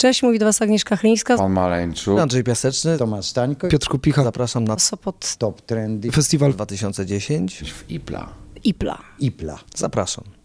Cześć, mówi do Was Agnieszka Chlińska. Pan Maleńczuk. Andrzej Piaseczny. Tomasz Stańko. Piotr Kupicha. Zapraszam na Sopot Top Trendy Festiwal 2010. W Ipla. Ipla. Ipla. Zapraszam.